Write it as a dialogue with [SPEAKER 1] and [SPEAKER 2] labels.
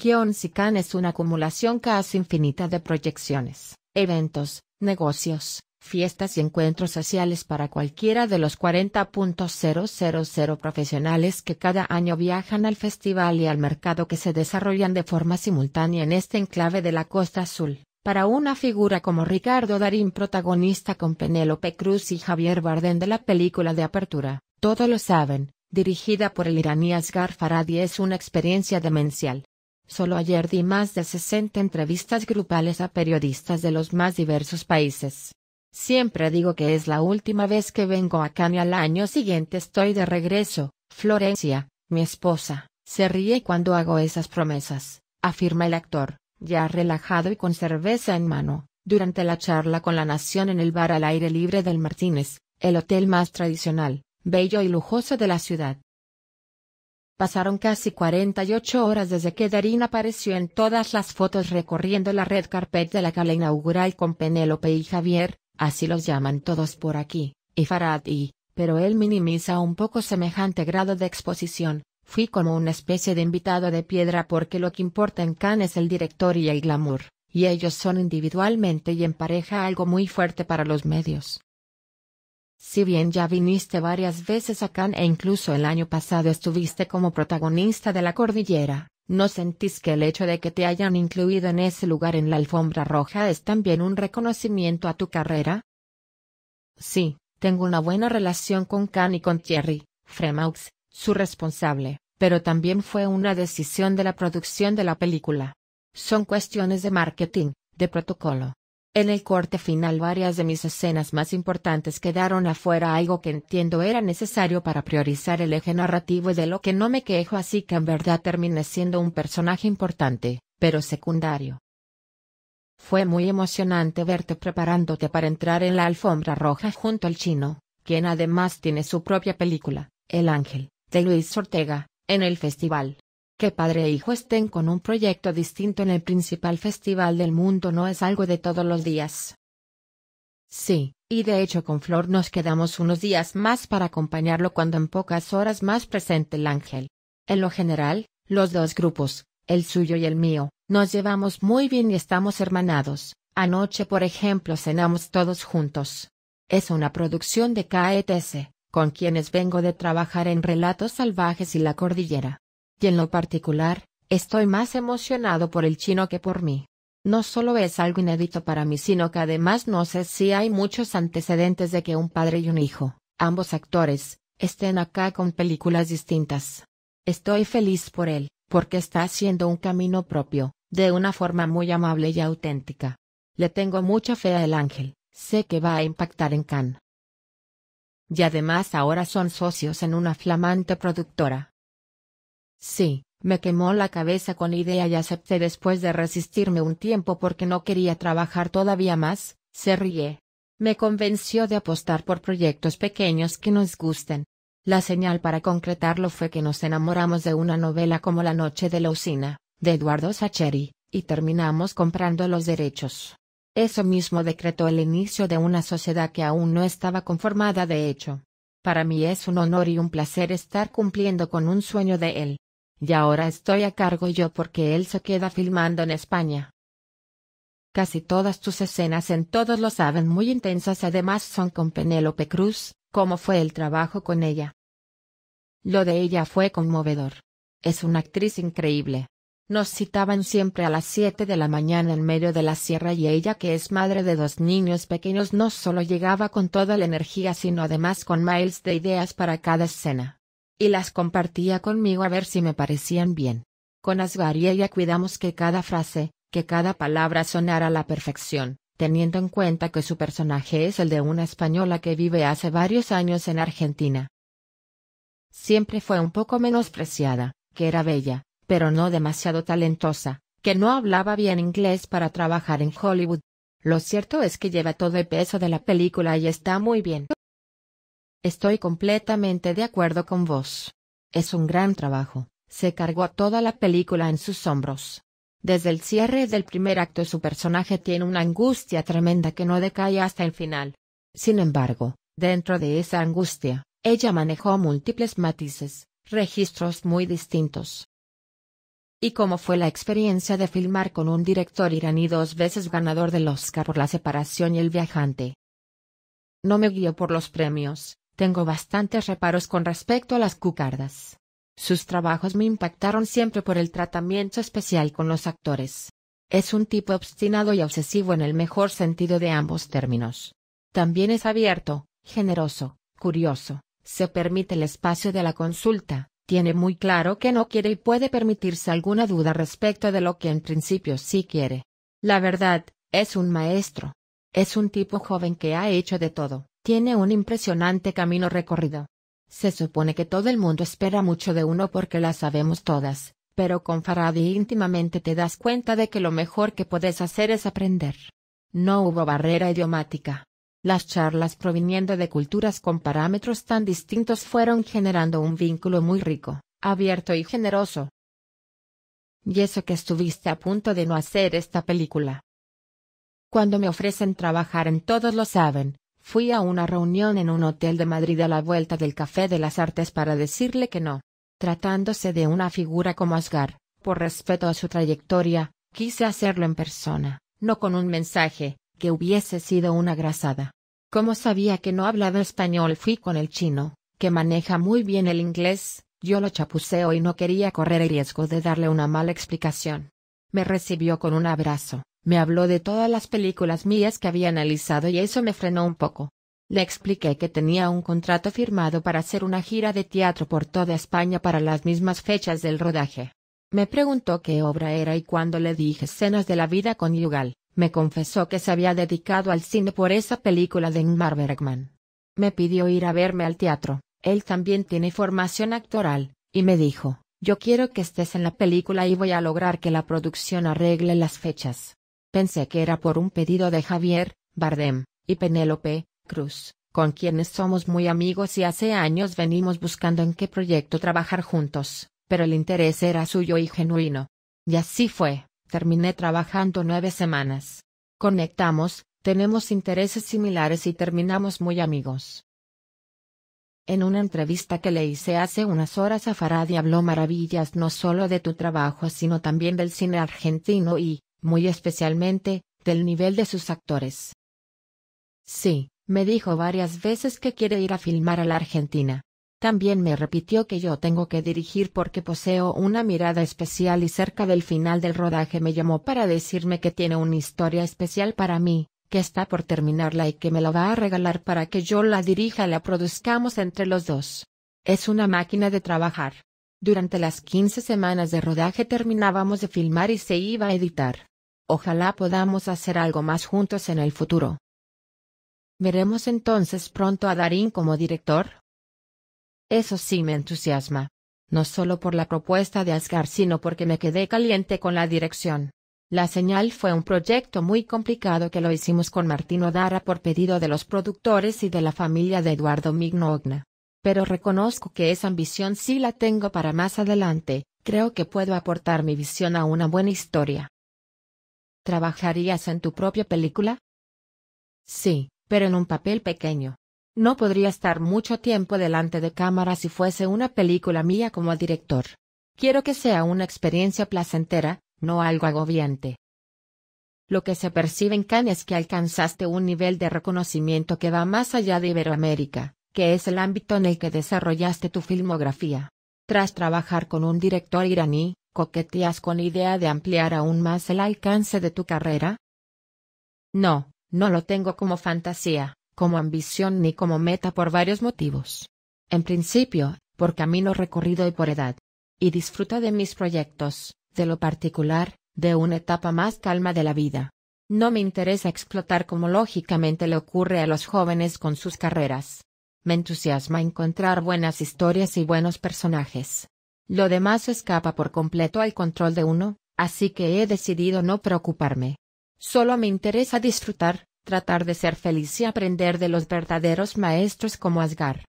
[SPEAKER 1] Guión SICAN es una acumulación casi infinita de proyecciones, eventos, negocios, fiestas y encuentros sociales para cualquiera de los 40.000 profesionales que cada año viajan al festival y al mercado que se desarrollan de forma simultánea en este enclave de la Costa Azul. Para una figura como Ricardo Darín protagonista con Penélope Cruz y Javier Bardem de la película de apertura, todos lo saben, dirigida por el iraní Asghar Farhadi es una experiencia demencial. Solo ayer di más de 60 entrevistas grupales a periodistas de los más diversos países. Siempre digo que es la última vez que vengo a Cannes y al año siguiente estoy de regreso. Florencia, mi esposa, se ríe cuando hago esas promesas, afirma el actor, ya relajado y con cerveza en mano, durante la charla con la nación en el bar al aire libre del Martínez, el hotel más tradicional, bello y lujoso de la ciudad. Pasaron casi 48 horas desde que Darín apareció en todas las fotos recorriendo la red carpet de la gala inaugural con Penélope y Javier, así los llaman todos por aquí, y Farad y, pero él minimiza un poco semejante grado de exposición, fui como una especie de invitado de piedra porque lo que importa en Cannes es el director y el glamour, y ellos son individualmente y en pareja algo muy fuerte para los medios. Si bien ya viniste varias veces a Cannes e incluso el año pasado estuviste como protagonista de la cordillera, ¿no sentís que el hecho de que te hayan incluido en ese lugar en la alfombra roja es también un reconocimiento a tu carrera? Sí, tengo una buena relación con Cannes y con Thierry, Fremaux, su responsable, pero también fue una decisión de la producción de la película. Son cuestiones de marketing, de protocolo. En el corte final varias de mis escenas más importantes quedaron afuera algo que entiendo era necesario para priorizar el eje narrativo y de lo que no me quejo así que en verdad terminé siendo un personaje importante, pero secundario. Fue muy emocionante verte preparándote para entrar en la alfombra roja junto al chino, quien además tiene su propia película, El Ángel, de Luis Ortega, en el festival. Que padre e hijo estén con un proyecto distinto en el principal festival del mundo no es algo de todos los días. Sí, y de hecho con Flor nos quedamos unos días más para acompañarlo cuando en pocas horas más presente el ángel. En lo general, los dos grupos, el suyo y el mío, nos llevamos muy bien y estamos hermanados. Anoche, por ejemplo, cenamos todos juntos. Es una producción de KETS, con quienes vengo de trabajar en Relatos Salvajes y La Cordillera. Y en lo particular, estoy más emocionado por el chino que por mí. No solo es algo inédito para mí, sino que además no sé si hay muchos antecedentes de que un padre y un hijo, ambos actores, estén acá con películas distintas. Estoy feliz por él, porque está haciendo un camino propio, de una forma muy amable y auténtica. Le tengo mucha fe a El Ángel, sé que va a impactar en Cannes. Y además ahora son socios en una flamante productora. Sí, me quemó la cabeza con la idea y acepté después de resistirme un tiempo porque no quería trabajar todavía más, se ríe. Me convenció de apostar por proyectos pequeños que nos gusten. La señal para concretarlo fue que nos enamoramos de una novela como La Noche de la Usina, de Eduardo Sacheri, y terminamos comprando los derechos. Eso mismo decretó el inicio de una sociedad que aún no estaba conformada de hecho. Para mí es un honor y un placer estar cumpliendo con un sueño de él y ahora estoy a cargo yo porque él se queda filmando en España. Casi todas tus escenas en Todos lo saben muy intensas además son con Penélope Cruz, ¿cómo fue el trabajo con ella? Lo de ella fue conmovedor. Es una actriz increíble. Nos citaban siempre a las 7 de la mañana en medio de la sierra y ella que es madre de dos niños pequeños no solo llegaba con toda la energía sino además con miles de ideas para cada escena y las compartía conmigo a ver si me parecían bien. Con Asgaria ella cuidamos que cada frase, que cada palabra sonara a la perfección, teniendo en cuenta que su personaje es el de una española que vive hace varios años en Argentina. Siempre fue un poco menospreciada, que era bella, pero no demasiado talentosa, que no hablaba bien inglés para trabajar en Hollywood. Lo cierto es que lleva todo el peso de la película y está muy bien. Estoy completamente de acuerdo con vos. Es un gran trabajo, se cargó toda la película en sus hombros. Desde el cierre del primer acto su personaje tiene una angustia tremenda que no decae hasta el final. Sin embargo, dentro de esa angustia, ella manejó múltiples matices, registros muy distintos. ¿Y cómo fue la experiencia de filmar con un director iraní dos veces ganador del Oscar por La separación y El viajante? No me guió por los premios, tengo bastantes reparos con respecto a las cucardas. Sus trabajos me impactaron siempre por el tratamiento especial con los actores. Es un tipo obstinado y obsesivo en el mejor sentido de ambos términos. También es abierto, generoso, curioso, se permite el espacio de la consulta, tiene muy claro que no quiere y puede permitirse alguna duda respecto de lo que en principio sí quiere. La verdad, es un maestro. Es un tipo joven que ha hecho de todo tiene un impresionante camino recorrido. Se supone que todo el mundo espera mucho de uno porque la sabemos todas, pero con Faraday íntimamente te das cuenta de que lo mejor que puedes hacer es aprender. No hubo barrera idiomática. Las charlas proviniendo de culturas con parámetros tan distintos fueron generando un vínculo muy rico, abierto y generoso. Y eso que estuviste a punto de no hacer esta película. Cuando me ofrecen trabajar en todos lo saben, Fui a una reunión en un hotel de Madrid a la vuelta del Café de las Artes para decirle que no. Tratándose de una figura como Asgar, por respeto a su trayectoria, quise hacerlo en persona, no con un mensaje, que hubiese sido una grasada. Como sabía que no hablaba español fui con el chino, que maneja muy bien el inglés, yo lo chapuceo y no quería correr el riesgo de darle una mala explicación. Me recibió con un abrazo, me habló de todas las películas mías que había analizado y eso me frenó un poco. Le expliqué que tenía un contrato firmado para hacer una gira de teatro por toda España para las mismas fechas del rodaje. Me preguntó qué obra era y cuando le dije Escenas de la vida conyugal, me confesó que se había dedicado al cine por esa película de Ingmar Bergman. Me pidió ir a verme al teatro, él también tiene formación actoral, y me dijo, yo quiero que estés en la película y voy a lograr que la producción arregle las fechas. Pensé que era por un pedido de Javier, Bardem, y Penélope, Cruz, con quienes somos muy amigos y hace años venimos buscando en qué proyecto trabajar juntos, pero el interés era suyo y genuino. Y así fue, terminé trabajando nueve semanas. Conectamos, tenemos intereses similares y terminamos muy amigos. En una entrevista que le hice hace unas horas a Faradi habló maravillas no solo de tu trabajo sino también del cine argentino y, muy especialmente, del nivel de sus actores. Sí, me dijo varias veces que quiere ir a filmar a la Argentina. También me repitió que yo tengo que dirigir porque poseo una mirada especial y cerca del final del rodaje me llamó para decirme que tiene una historia especial para mí, que está por terminarla y que me la va a regalar para que yo la dirija y la produzcamos entre los dos. Es una máquina de trabajar. Durante las 15 semanas de rodaje terminábamos de filmar y se iba a editar. Ojalá podamos hacer algo más juntos en el futuro. ¿Veremos entonces pronto a Darín como director? Eso sí me entusiasma. No solo por la propuesta de Asgard sino porque me quedé caliente con la dirección. La señal fue un proyecto muy complicado que lo hicimos con Martino Dara por pedido de los productores y de la familia de Eduardo Mignogna pero reconozco que esa ambición sí la tengo para más adelante, creo que puedo aportar mi visión a una buena historia. ¿Trabajarías en tu propia película? Sí, pero en un papel pequeño. No podría estar mucho tiempo delante de cámara si fuese una película mía como director. Quiero que sea una experiencia placentera, no algo agobiante. Lo que se percibe en Cannes es que alcanzaste un nivel de reconocimiento que va más allá de Iberoamérica, ¿Qué es el ámbito en el que desarrollaste tu filmografía. Tras trabajar con un director iraní, ¿coqueteas con la idea de ampliar aún más el alcance de tu carrera? No, no lo tengo como fantasía, como ambición ni como meta por varios motivos. En principio, por camino recorrido y por edad. Y disfruto de mis proyectos, de lo particular, de una etapa más calma de la vida. No me interesa explotar como lógicamente le ocurre a los jóvenes con sus carreras, me entusiasma encontrar buenas historias y buenos personajes. Lo demás escapa por completo al control de uno, así que he decidido no preocuparme. Solo me interesa disfrutar, tratar de ser feliz y aprender de los verdaderos maestros como Asgar.